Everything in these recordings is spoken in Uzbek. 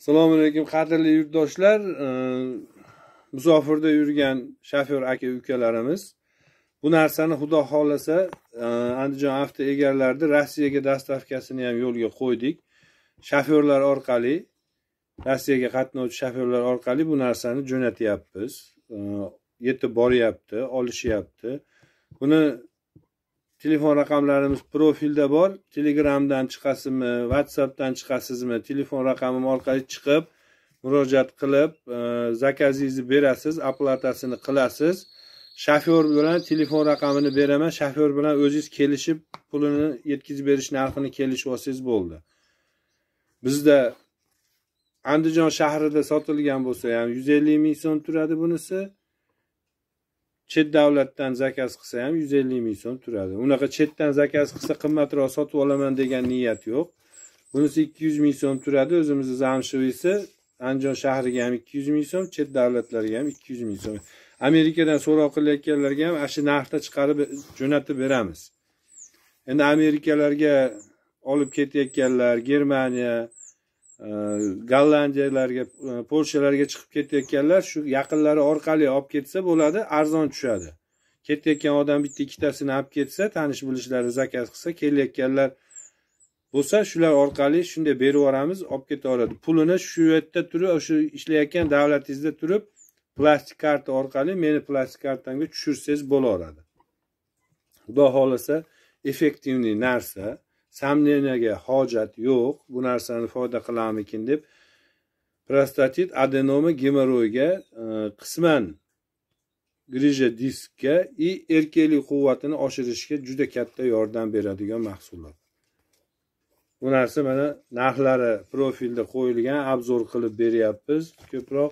assalomu alaykum qadrli yurtdoshlar musofirda yurgan shofyor aka ukalarimiz bu narsani xudo xohlasa e, andijon avto egarlarida rossiyaga dastavkasini ham yo'lga qo'ydik shofyorlar orqali rossiyaga qatnovchi shofyorlar orqali bu narsani jo'natyapmiz yetib boryapti olishyapti buni telefon raqamlarimiz profilda bor telegramdan chiqasizmi whatsappdan chiqasizmi telefon raqamim orqali chiqib murojaat qilib e, zakazingizni berasiz оплатасini qilasiz shofyor bilan telefon raqamini beraman shofyor bilan o'zingiz kelishib pulini yetkazib berish narxini kelishib olsangiz bo'ldi bizda andijon shahrida sotilgan bo'lsa ham yuz ellik ming so'm turadi bunisi chet davlatdan zakaz qilsa ham yuz ellik ming so'm turadi unaqa chetdan zakaz qilsa qimmatroq sotib olaman degan niyat yo'q bunisi ikki yuz ming so'm turadi o'zimizni zamshivisi andijon shahriga ham ikki yuz ming so'm chet davlatlarga ham ikki yuz ming so'm amerikadan so'roq qilayotganlarga ham ana shu narxda chiqarib jo'natib beramiz endi amerikalarga olib ketayotganlar germaniya gollandiyalarga e, polshalarga chiqib ketayotganlar shu yaqinlari orqali olib ketsa bo'ladi arzon tushadi ketayotgan odam bitta ikkitasini olib ketsa tanish bilishlari zakaz qilsa kelayotganlar bo'lsa shular orqali shunday berib yuboramiz olib keta oladi pulini shu yerda turib o'sha ishlayotgan davlatingizda turib plastik karta orqali meni plastik kartamga tushirsangiz bo'laveradi xudo xohlasa effektivniy narsa samleniyaga hojat yo'q bu narsani foyda qilarmikin deb prostatit adenoma gemoroyga e, qisman grija diskka и erkaklik quvvatini oshirishga juda katta yordam beradigan mahsulot bu narsa mana narxlari profilda qo'yilgan obzor qilib beryapmiz ko'proq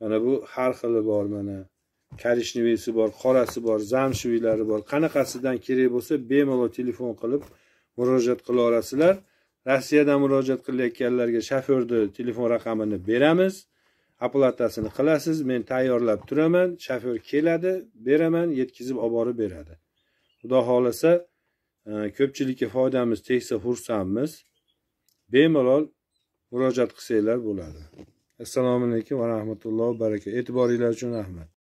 mana bu har xili bor mana korishnevisi bor qorasi bor zamshiviylari bor qanaqasidan kerak bo'lsa bemalol telefon qilib murojaat qila olasizlar rossiyadan murojaat qilayotganlarga shofyorni telefon raqamini beramiz оплатасini qilasiz men tayyorlab turaman shofyor keladi beraman yetkazib olib borib beradi xudo xohlasa e, ko'pchilikka foydamiz tegsa xursandmiz bemalol murojaat qilsanglar bo'ladi assalomu alaykum va rahmatullohi va barakatuh e'tiboringlar uchun rahmat